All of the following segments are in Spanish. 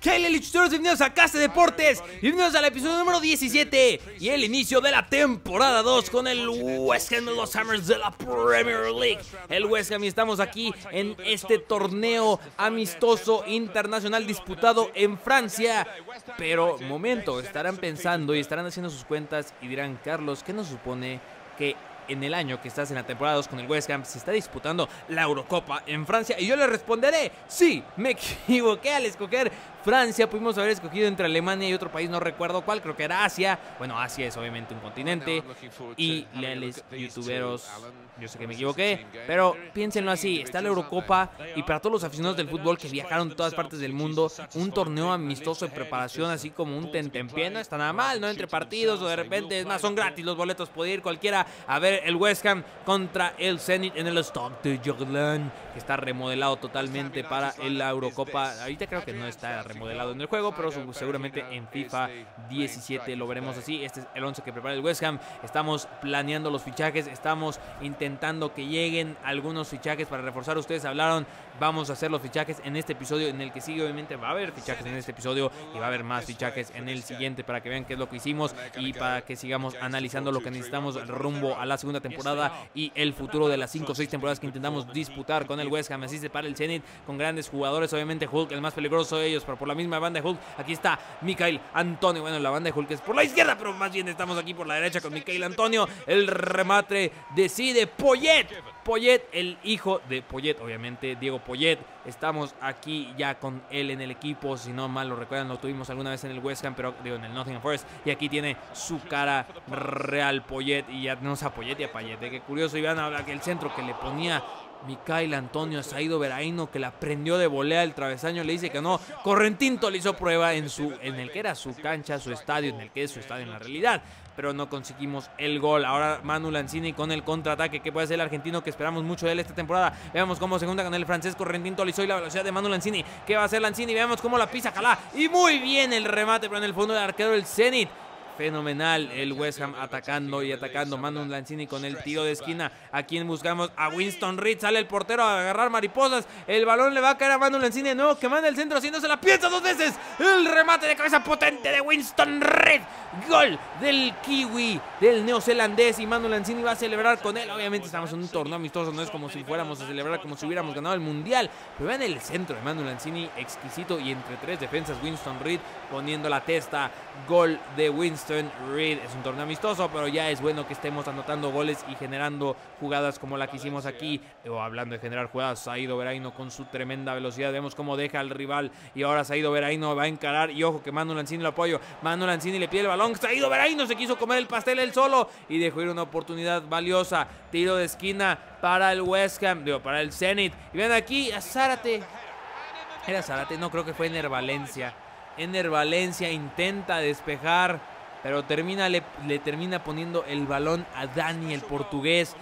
¿Qué hay, Lichuteros? Bienvenidos a Casa Deportes. Bienvenidos al episodio número 17 y el inicio de la temporada 2 con el West Ham los Hammers de la Premier League. El West Ham y estamos aquí en este torneo amistoso internacional disputado en Francia. Pero, momento, estarán pensando y estarán haciendo sus cuentas y dirán, Carlos, ¿qué nos supone que en el año que estás en la temporada 2 con el West Ham se está disputando la Eurocopa en Francia? Y yo le responderé, sí, me equivoqué al escoger Francia, pudimos haber escogido entre Alemania y otro país, no recuerdo cuál, creo que era Asia. Bueno, Asia es obviamente un continente. Y eh, leales youtuberos, yo sé que me equivoqué, pero piénsenlo así, está la Eurocopa y para todos los aficionados del fútbol que viajaron a todas partes del mundo, un torneo amistoso de preparación, así como un tentempié, no está nada mal, ¿no? Entre partidos o de repente, es más, son gratis los boletos, puede ir cualquiera a ver el West Ham contra el Zenit en el Stock de Jordan, que está remodelado totalmente para la Eurocopa. Ahorita creo que no está modelado en el juego, pero seguramente en FIFA 17 lo veremos así. Este es el 11 que prepara el West Ham. Estamos planeando los fichajes, estamos intentando que lleguen algunos fichajes para reforzar. Ustedes hablaron, vamos a hacer los fichajes en este episodio, en el que sigue obviamente va a haber fichajes en este episodio y va a haber más fichajes en el siguiente para que vean qué es lo que hicimos y para que sigamos analizando lo que necesitamos rumbo a la segunda temporada y el futuro de las 5 o 6 temporadas que intentamos disputar con el West Ham. Así se para el Zenit con grandes jugadores, obviamente Hulk el más peligroso de ellos, pero por la misma banda Hulk. Aquí está Mikael Antonio. Bueno, la banda de Hulk es por la izquierda, pero más bien estamos aquí por la derecha con Mikael Antonio. El remate decide Poyet. Poyet, el hijo de Poyet, obviamente, Diego Poyet. Estamos aquí ya con él en el equipo. Si no mal lo recuerdan, lo tuvimos alguna vez en el West Ham, pero digo en el Nothing Forest. Y aquí tiene su cara real Poyet. Y ya tenemos a Poyet y a Payet. Qué curioso. Y van a hablar que el centro que le ponía Mikael Antonio Saido Veraino, que la prendió de volea el travesaño, le dice que no. Correntinto le hizo prueba en, su, en el que era su cancha, su estadio, en el que es su estadio en la realidad. Pero no conseguimos el gol. Ahora Manu Lanzini con el contraataque que puede hacer el argentino que esperamos mucho de él esta temporada. Veamos cómo segunda junta con el francés Correntinto hizo y la velocidad de Manu Lanzini. ¿Qué va a hacer Lanzini? Veamos cómo la pisa, jalá. Y muy bien el remate, pero en el fondo del arquero el Zenit fenomenal el West Ham atacando y atacando. Manu Lanzini con el tiro de esquina. ¿A quien buscamos? A Winston Reed. Sale el portero a agarrar mariposas. El balón le va a caer a Manu Lanzini de nuevo que manda el centro haciéndose la pieza dos veces. El remate de cabeza potente de Winston Reed. Gol del kiwi, del neozelandés. Y Manu Lanzini va a celebrar con él. Obviamente estamos en un torneo amistoso. No es como si fuéramos a celebrar como si hubiéramos ganado el mundial. Pero en el centro de Manu Lanzini exquisito. Y entre tres defensas Winston Reed poniendo la testa. Gol de Winston. Reed. Es un torneo amistoso, pero ya es bueno que estemos anotando goles y generando jugadas como la que hicimos aquí. O hablando de generar jugadas, Saido Veraino con su tremenda velocidad. Vemos cómo deja al rival. Y ahora Saido Veraino va a encarar. Y ojo que Manu Lanzini lo apoyo. Manu Lanzini le pide el balón. Saido Veraino se quiso comer el pastel él solo y dejó ir una oportunidad valiosa. Tiro de esquina para el West Ham, digo, para el Zenit. Y ven aquí a Zárate. Era Zárate, no creo que fue Ener Valencia. Ener Valencia intenta despejar pero termina, le, termina poniendo el balón a Dani, el portugués.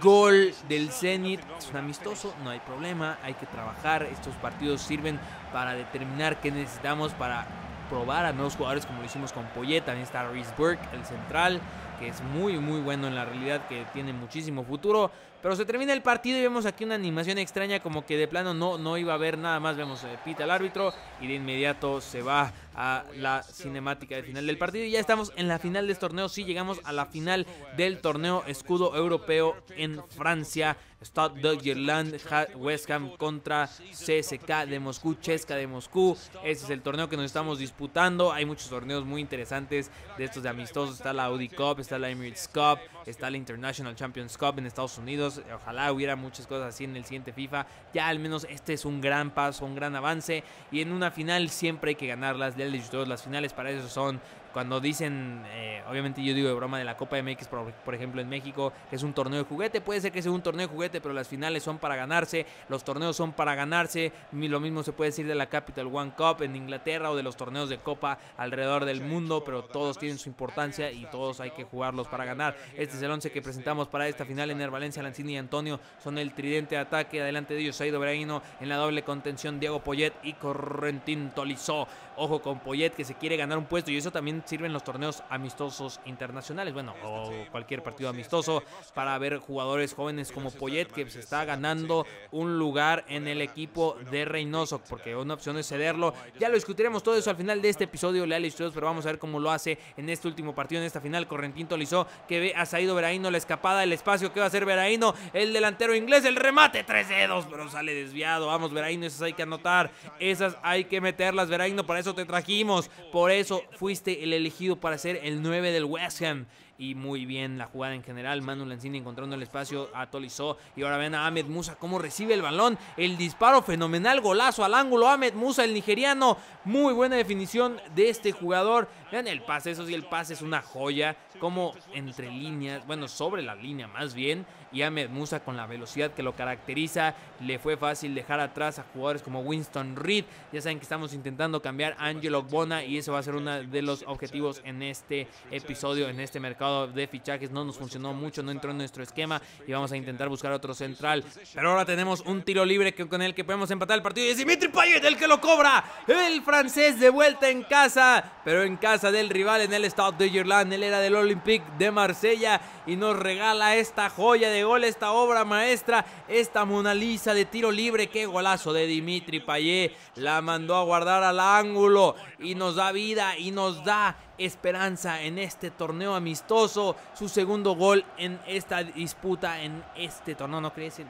Gol del Zenit. Es un amistoso, no hay problema. Hay que trabajar. Estos partidos sirven para determinar qué necesitamos para probar a nuevos jugadores, como lo hicimos con Poyet. También está Rhys Burke, el central que es muy muy bueno en la realidad, que tiene muchísimo futuro. Pero se termina el partido y vemos aquí una animación extraña como que de plano no, no iba a haber nada más. Vemos eh, pita al árbitro y de inmediato se va a la cinemática de final del partido. Y ya estamos en la final de este torneo. Sí, llegamos a la final del torneo escudo europeo en Francia. Stade de West Ham contra CSK de Moscú, Chesca de Moscú. Ese es el torneo que nos estamos disputando. Hay muchos torneos muy interesantes de estos de amistosos. Está la Audi Cup, está la Emirates Cup, está la International Champions Cup en Estados Unidos. Ojalá hubiera muchas cosas así en el siguiente FIFA. Ya al menos este es un gran paso, un gran avance. Y en una final siempre hay que ganarlas. Ya las finales para eso son cuando dicen, eh, obviamente yo digo de broma de la Copa MX, por, por ejemplo en México, que es un torneo de juguete, puede ser que sea un torneo de juguete, pero las finales son para ganarse, los torneos son para ganarse, lo mismo se puede decir de la Capital One Cup en Inglaterra o de los torneos de Copa alrededor del mundo, pero todos tienen su importancia y todos hay que jugarlos para ganar. Este es el 11 que presentamos para esta final, en el Valencia, Lanzini y Antonio son el tridente de ataque, adelante de ellos Saido Braino en la doble contención, Diego Poyet y Correntín Tolizó. Ojo con Poyet que se quiere ganar un puesto y eso también sirven los torneos amistosos internacionales, bueno, este o cualquier partido este amistoso para ver jugadores jóvenes como Poyet que se está ganando eh, un lugar en el equipo de Reynoso, porque una opción es cederlo. Ya lo discutiremos todo eso al final de este episodio, Leal y estudios, pero vamos a ver cómo lo hace en este último partido, en esta final. Correntín Lizó que ve a Veraíno, Veraino la escapada, del espacio que va a hacer Veraino, el delantero inglés, el remate, tres dedos, pero sale desviado. Vamos, Veraino, esas hay que anotar, esas hay que meterlas, Veraino, para eso te trajimos, por eso fuiste el elegido para ser el 9 del West Ham. Y muy bien la jugada en general. Manuel Lanzini encontrando el espacio a Tolizó. Y ahora ven a Ahmed Musa cómo recibe el balón. El disparo fenomenal, golazo al ángulo. Ahmed Musa, el nigeriano. Muy buena definición de este jugador. Vean el pase, eso sí, el pase es una joya. Como entre líneas, bueno, sobre la línea más bien. Y a Musa con la velocidad que lo caracteriza. Le fue fácil dejar atrás a jugadores como Winston Reed. Ya saben que estamos intentando cambiar a Angelo Bona. Y eso va a ser uno de los objetivos en este episodio, en este mercado de fichajes. No nos funcionó mucho, no entró en nuestro esquema. Y vamos a intentar buscar otro central. Pero ahora tenemos un tiro libre con el que podemos empatar el partido. Y es Dimitri Payet el que lo cobra. El francés de vuelta en casa. Pero en casa del rival en el Stade de Irlanda Él era del Olympique de Marsella y nos regala esta joya de gol, esta obra maestra, esta Mona Lisa de tiro libre. Qué golazo de Dimitri Payet. La mandó a guardar al ángulo y nos da vida y nos da esperanza en este torneo amistoso. Su segundo gol en esta disputa, en este torneo, no crees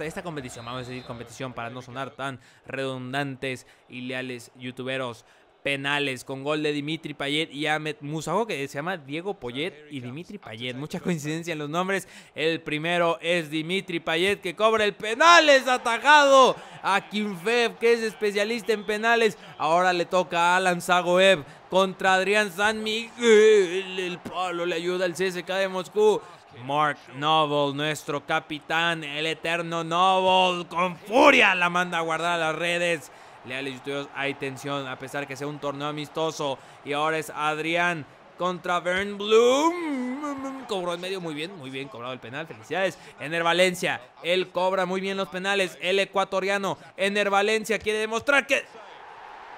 esta competición, vamos a decir competición para no sonar tan redundantes y leales youtuberos penales con gol de Dimitri Payet y Ahmed Musago, que se llama Diego Poyet y Dimitri Payet. Mucha coincidencia en los nombres. El primero es Dimitri Payet, que cobra el penales, atajado a Kimfe, que es especialista en penales. Ahora le toca a Alan Zagoev contra Adrián San Miguel. El palo le ayuda al CSK de Moscú. Mark Noble, nuestro capitán, el eterno Noble, con furia la manda a guardar a las redes. Leales estudios, hay tensión a pesar que sea un torneo amistoso. Y ahora es Adrián contra Vern Bloom. Cobró en medio muy bien, muy bien cobrado el penal. Felicidades. Ener Valencia, él cobra muy bien los penales. El ecuatoriano, Ener Valencia quiere demostrar que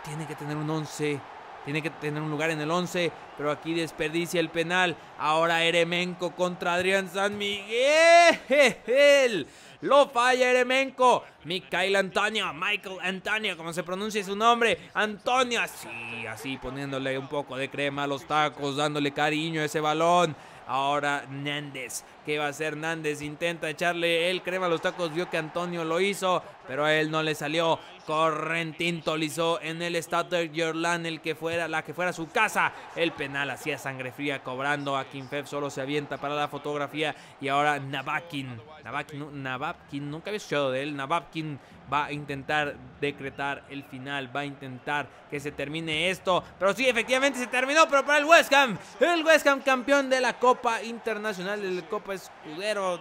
tiene que tener un 11 tiene que tener un lugar en el 11, pero aquí desperdicia el penal. Ahora Eremenco contra Adrián San Miguel. Lo falla Eremenco. Mikhail Antonio, Michael Antonio, como se pronuncia su nombre. Antonio, Sí, así, poniéndole un poco de crema a los tacos, dándole cariño a ese balón. Ahora Nández. ¿Qué va a hacer Nández? Intenta echarle el crema a los tacos. Vio que Antonio lo hizo, pero a él no le salió. Correntin tolizó en el de Yorlan, el que fuera, la que fuera su casa. El penal hacía sangre fría cobrando. A solo se avienta para la fotografía. Y ahora Navakin. Nabakin, nunca había escuchado de él. Nabakin va a intentar decretar el final, va a intentar que se termine esto. Pero sí, efectivamente se terminó, pero para el West Ham, el West Ham campeón de la Copa Internacional, el Copa Escudero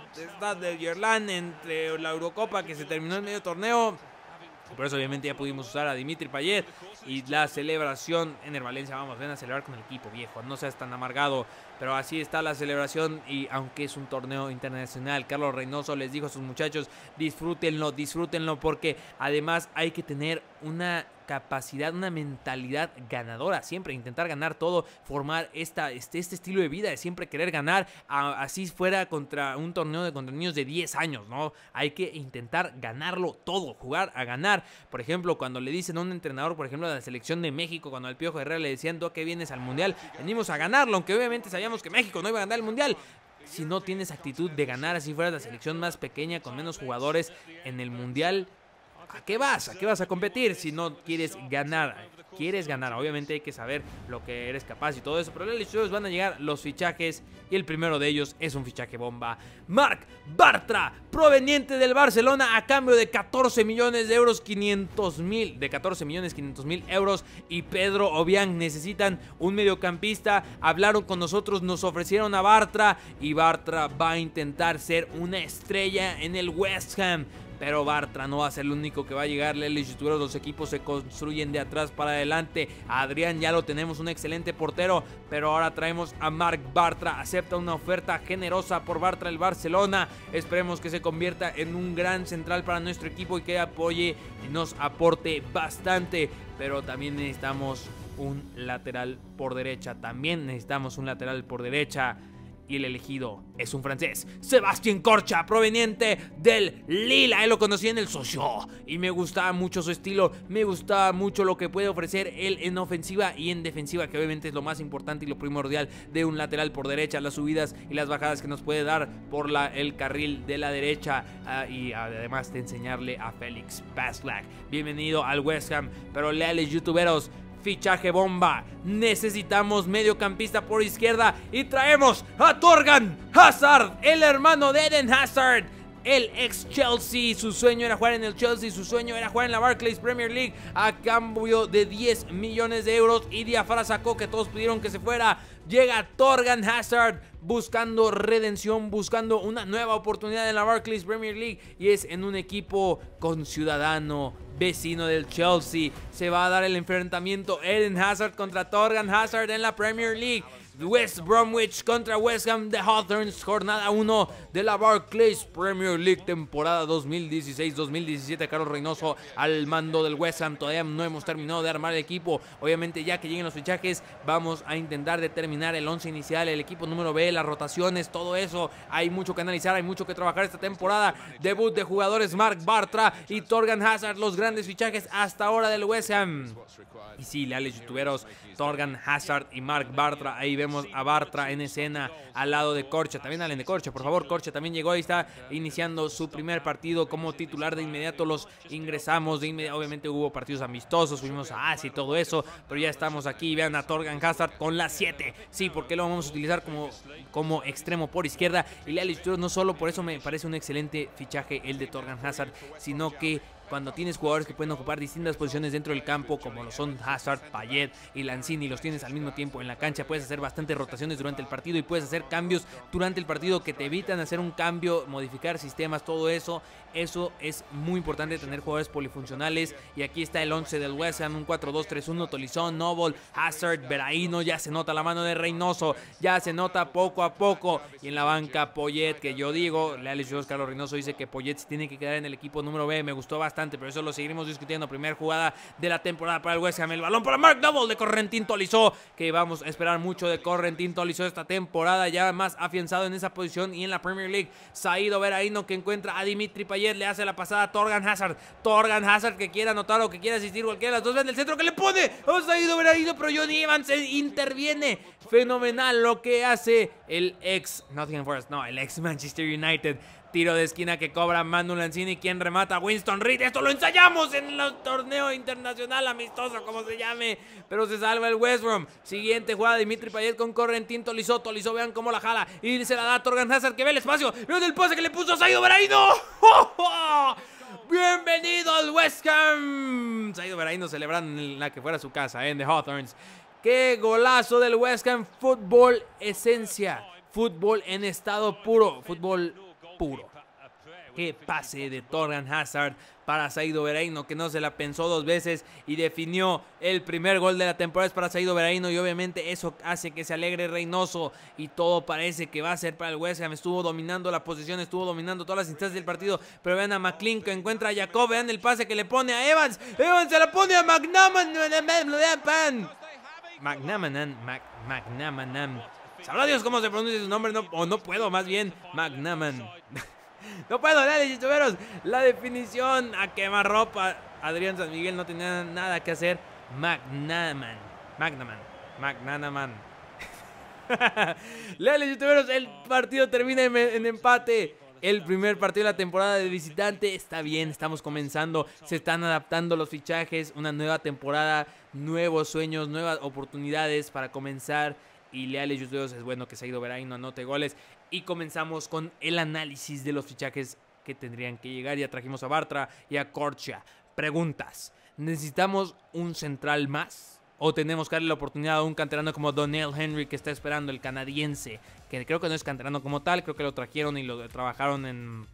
de Yerland entre la Eurocopa que se terminó en medio torneo. Por eso obviamente ya pudimos usar a Dimitri Payet, y la celebración en el Valencia, vamos, ven a celebrar con el equipo, viejo, no seas tan amargado. Pero así está la celebración y aunque es un torneo internacional, Carlos Reynoso les dijo a sus muchachos, disfrútenlo, disfrútenlo, porque además hay que tener una capacidad, una mentalidad ganadora, siempre intentar ganar todo, formar esta, este, este estilo de vida de siempre querer ganar, así fuera contra un torneo de contra niños de 10 años, ¿no? Hay que intentar ganarlo todo, jugar a ganar. Por ejemplo, cuando le dicen a un entrenador, por ejemplo, la selección de México cuando al Piojo Herrera le decían, a qué vienes al Mundial? Venimos a ganarlo, aunque obviamente sabíamos que México no iba a ganar el Mundial. Si no tienes actitud de ganar, así fuera la selección más pequeña, con menos jugadores en el Mundial, ¿a qué vas? ¿A qué vas a competir si no quieres ganar? Quieres ganar, obviamente hay que saber lo que eres capaz y todo eso, pero en el van a llegar los fichajes y el primero de ellos es un fichaje bomba. Mark Bartra, proveniente del Barcelona a cambio de 14 millones de euros, 500 mil, de 14 millones 500 mil euros y Pedro Obiang necesitan un mediocampista, hablaron con nosotros, nos ofrecieron a Bartra y Bartra va a intentar ser una estrella en el West Ham. Pero Bartra no va a ser el único que va a llegar. y los equipos se construyen de atrás para adelante. Adrián ya lo tenemos, un excelente portero. Pero ahora traemos a Marc Bartra. Acepta una oferta generosa por Bartra el Barcelona. Esperemos que se convierta en un gran central para nuestro equipo y que apoye y nos aporte bastante. Pero también necesitamos un lateral por derecha. También necesitamos un lateral por derecha. Y el elegido es un francés, Sebastián Corcha, proveniente del Lila. Él lo conocí en el socio y me gustaba mucho su estilo, me gustaba mucho lo que puede ofrecer él en ofensiva y en defensiva, que obviamente es lo más importante y lo primordial de un lateral por derecha, las subidas y las bajadas que nos puede dar por la, el carril de la derecha ah, y además de enseñarle a Félix Paslack. Bienvenido al West Ham, pero leales youtuberos. Fichaje bomba. Necesitamos mediocampista por izquierda y traemos a Torgan Hazard, el hermano de Eden Hazard el ex Chelsea. Su sueño era jugar en el Chelsea, su sueño era jugar en la Barclays Premier League a cambio de 10 millones de euros. Y Diafara sacó que todos pidieron que se fuera. Llega Torgan Hazard buscando redención, buscando una nueva oportunidad en la Barclays Premier League y es en un equipo con ciudadano vecino del Chelsea. Se va a dar el enfrentamiento Eden Hazard contra Torgan Hazard en la Premier League. West Bromwich contra West Ham de Hawthorns, jornada 1 de la Barclays Premier League, temporada 2016-2017. Carlos Reynoso al mando del West Ham. Todavía no hemos terminado de armar el equipo. Obviamente, ya que lleguen los fichajes, vamos a intentar determinar el 11 inicial, el equipo número B, las rotaciones, todo eso. Hay mucho que analizar, hay mucho que trabajar esta temporada. Debut de jugadores Mark Bartra y Torgan Hazard, los grandes fichajes hasta ahora del West Ham. Y sí, leales youtuberos, Torgan, Hazard y Mark Bartra. Ahí vemos a Bartra en escena al lado de Corcha. También hablen de Corcha, por favor. Corcha también llegó y está iniciando su primer partido como titular. De inmediato los ingresamos. De obviamente hubo partidos amistosos, fuimos a Asia y todo eso. Pero ya estamos aquí. Vean a Torgan Hazard con la 7. Sí, porque lo vamos a utilizar como, como extremo por izquierda. Y leales youtuberos, no solo por eso me parece un excelente fichaje el de Torgan Hazard, sino que cuando tienes jugadores que pueden ocupar distintas posiciones dentro del campo, como lo son Hazard, Payet y Lanzini, los tienes al mismo tiempo en la cancha, puedes hacer bastantes rotaciones durante el partido y puedes hacer cambios durante el partido que te evitan hacer un cambio, modificar sistemas, todo eso. Eso es muy importante tener jugadores polifuncionales. Y aquí está el 11 del West Ham, un 4-2-3-1, Tolizón, Noble, Hazard, Veraino, ya se nota la mano de Reynoso, ya se nota poco a poco. Y en la banca Poyet, que yo digo, Leales Carlos Reynoso dice que Poyet tiene que quedar en el equipo número B, me gustó bastante pero eso lo seguiremos discutiendo. Primera jugada de la temporada para el West Ham. El balón para Mark Double de Correntín Tolizó, que vamos a esperar mucho de Correntín Tolizó esta temporada, ya más afianzado en esa posición y en la Premier League. Saído Veraino que encuentra a Dimitri Payet, le hace la pasada a Torgan Hazard. Torgan Hazard que quiere anotar o que quiere asistir cualquiera de las dos veces el centro que le pone. Oh, Saido Veraino, pero Johnny Evans eh, interviene. Fenomenal lo que hace el ex Nottingham Forest, no, el ex Manchester United Tiro de esquina que cobra Manu Lanzini. quien remata? Winston Reed. Esto lo ensayamos en el torneo internacional amistoso, como se llame. Pero se salva el West Siguiente jugada Dimitri Payet con Correntín Tolizó. Tolizó, vean cómo la jala. Y se la da a Torgan Hazard que ve el espacio. Vean el pase que le puso Saido Beraino. Bienvenido al West Ham. Saido Beraino celebrando en la que fuera su casa, eh, en The Hawthorns. Qué golazo del Westcam! Ham. Fútbol esencia. Fútbol en estado puro. Fútbol puro. Qué pase de Torgan Hazard para Saido Veraino que no se la pensó dos veces y definió el primer gol de la temporada es para Saido Veraino y obviamente eso hace que se alegre Reynoso y todo parece que va a ser para el West Ham. Estuvo dominando la posición, estuvo dominando todas las instancias del partido, pero vean a McLean que encuentra a Jacob, vean el pase que le pone a Evans. Evans se la pone a McNaman. McNaman Sabrá Dios cómo se pronuncia su nombre, no, o no puedo, más bien, McNaman. no puedo, dale, youtuberos. La definición a quemarropa. Adrián San Miguel no tenía nada que hacer. McNaman. McNaman. McNanaman. Leales youtuberos, el partido termina en empate el primer partido de la temporada de visitante. Está bien, estamos comenzando. Se están adaptando los fichajes. Una nueva temporada, nuevos sueños, nuevas oportunidades para comenzar y leales ustedes es bueno que se ha ido ver y no anote goles. Y comenzamos con el análisis de los fichajes que tendrían que llegar. Ya trajimos a Bartra y a Corchia. Preguntas. ¿Necesitamos un central más? ¿O tenemos que darle la oportunidad a un canterano como Donnell Henry que está esperando el canadiense? Que creo que no es canterano como tal, creo que lo trajeron y lo trabajaron en,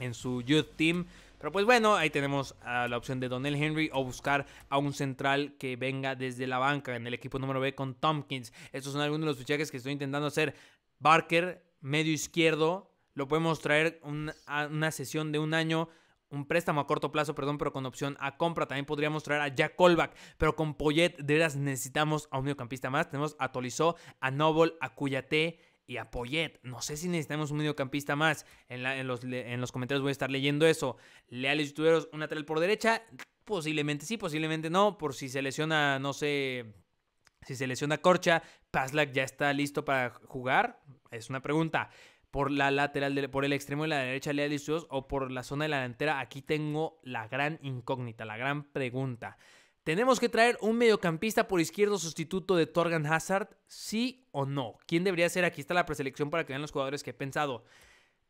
en su youth team. Pero pues bueno, ahí tenemos la opción de Donnell Henry o buscar a un central que venga desde la banca en el equipo número B con Tompkins. Estos son algunos de los fichajes que estoy intentando hacer. Barker, medio izquierdo, lo podemos traer a una sesión de un año un préstamo a corto plazo, perdón, pero con opción a compra. También podríamos traer a Jack Colback, pero con Poyet de veras necesitamos a un mediocampista más. Tenemos a Tolizó, a Noble, a Cuyate, y Apoyet, No sé si necesitamos un mediocampista más. En, los, comentarios voy a estar leyendo eso. Leales Tuberos, un lateral por derecha. Posiblemente sí, posiblemente no. Por si se lesiona, no sé. Si se lesiona Corcha, ¿Paslak ya está listo para jugar. Es una pregunta. Por la lateral, por el extremo de la derecha, Leal o por la zona de la delantera. Aquí tengo la gran incógnita, la gran pregunta. ¿Tenemos que traer un mediocampista por izquierdo sustituto de Torgan Hazard? ¿Sí o no? ¿Quién debería ser? Aquí está la preselección para que vean los jugadores que he pensado.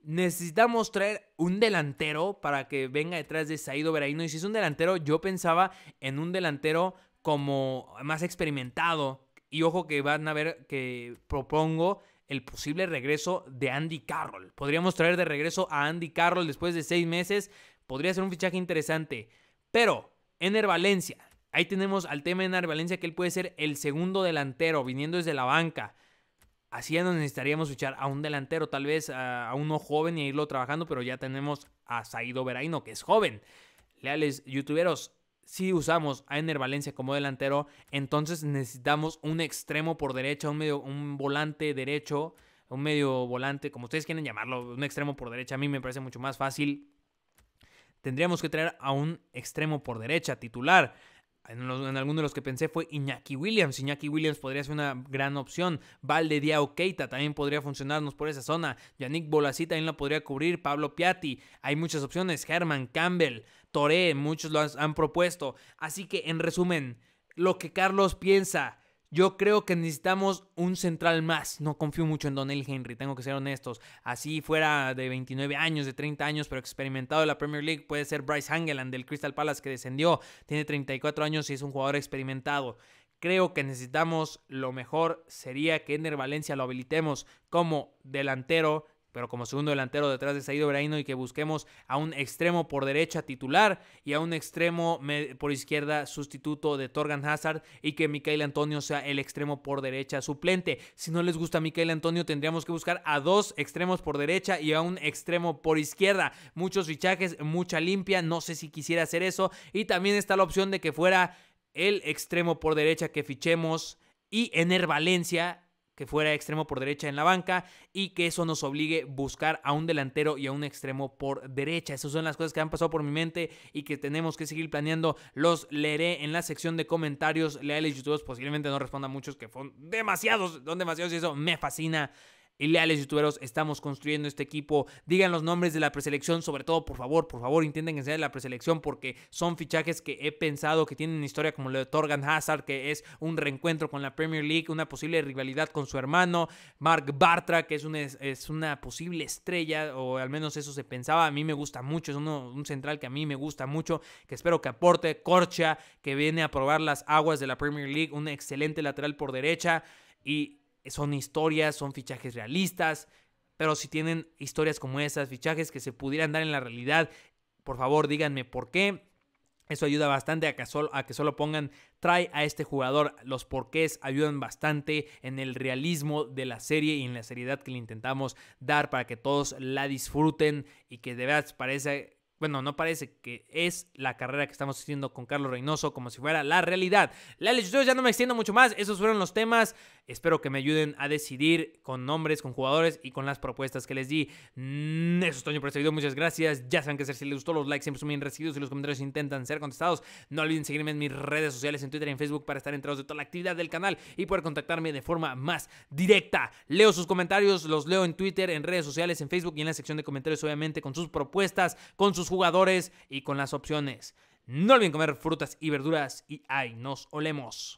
Necesitamos traer un delantero para que venga detrás de Saido Veraino. Y si es un delantero, yo pensaba en un delantero como más experimentado. Y ojo que van a ver que propongo el posible regreso de Andy Carroll. Podríamos traer de regreso a Andy Carroll después de seis meses. Podría ser un fichaje interesante. Pero, Ener Valencia, Ahí tenemos al tema de Valencia que él puede ser el segundo delantero viniendo desde la banca. Así ya nos necesitaríamos fichar a un delantero, tal vez a, uno joven y irlo trabajando, pero ya tenemos a Saido Veraino, que es joven. Leales youtuberos, si usamos a Ener Valencia como delantero, entonces necesitamos un extremo por derecha, un medio, un volante derecho, un medio volante, como ustedes quieren llamarlo, un extremo por derecha. A mí me parece mucho más fácil. Tendríamos que traer a un extremo por derecha titular en, algunos alguno de los que pensé fue Iñaki Williams. Iñaki Williams podría ser una gran opción. Valde Diao Keita también podría funcionarnos por esa zona. Yannick Bolasí también la podría cubrir. Pablo Piatti. Hay muchas opciones. Herman Campbell. Toré. Muchos lo han propuesto. Así que, en resumen, lo que Carlos piensa yo creo que necesitamos un central más. No confío mucho en Donel Henry, tengo que ser honestos. Así fuera de 29 años, de 30 años, pero experimentado en la Premier League, puede ser Bryce Hangeland del Crystal Palace que descendió. Tiene 34 años y es un jugador experimentado. Creo que necesitamos lo mejor sería que Ender Valencia lo habilitemos como delantero pero como segundo delantero detrás de Saído Braino y que busquemos a un extremo por derecha titular y a un extremo por izquierda sustituto de Torgan Hazard y que Mikael Antonio sea el extremo por derecha suplente. Si no les gusta Mikael Antonio, tendríamos que buscar a dos extremos por derecha y a un extremo por izquierda. Muchos fichajes, mucha limpia, no sé si quisiera hacer eso. Y también está la opción de que fuera el extremo por derecha que fichemos y Ener Valencia que fuera extremo por derecha en la banca y que eso nos obligue a buscar a un delantero y a un extremo por derecha. Esas son las cosas que han pasado por mi mente y que tenemos que seguir planeando. Los leeré en la sección de comentarios leales youtubers. Posiblemente no responda muchos que son demasiados, son demasiados y eso me fascina y leales youtuberos, estamos construyendo este equipo. Digan los nombres de la preselección, sobre todo, por favor, por favor, intenten enseñar la preselección porque son fichajes que he pensado que tienen historia, como lo de Torgan Hazard, que es un reencuentro con la Premier League, una posible rivalidad con su hermano, Mark Bartra, que es una, posible estrella, o al menos eso se pensaba. A mí me gusta mucho, es un central que a mí me gusta mucho, que espero que aporte. Corcha, que viene a probar las aguas de la Premier League, un excelente lateral por derecha. Y son historias, son fichajes realistas, pero si tienen historias como esas, fichajes que se pudieran dar en la realidad, por favor díganme por qué. Eso ayuda bastante a que, solo, pongan trae a este jugador. Los porqués ayudan bastante en el realismo de la serie y en la seriedad que le intentamos dar para que todos la disfruten y que de verdad parece bueno, no parece que es la carrera que estamos haciendo con Carlos Reynoso como si fuera la realidad. La ya no me extiendo mucho más, esos fueron los temas. Espero que me ayuden a decidir con nombres, con jugadores y con las propuestas que les di. Mm, eso es todo por este video. Muchas gracias. Ya saben qué hacer si les gustó. Los likes siempre son bien recibidos y los comentarios intentan ser contestados. No olviden seguirme en mis redes sociales, en Twitter y en Facebook para estar enterados de toda la actividad del canal y poder contactarme de forma más directa. Leo sus comentarios, los leo en Twitter, en redes sociales, en Facebook y en la sección de comentarios, obviamente, con sus propuestas, con sus jugadores y con las opciones. No olviden comer frutas y verduras y ahí nos olemos.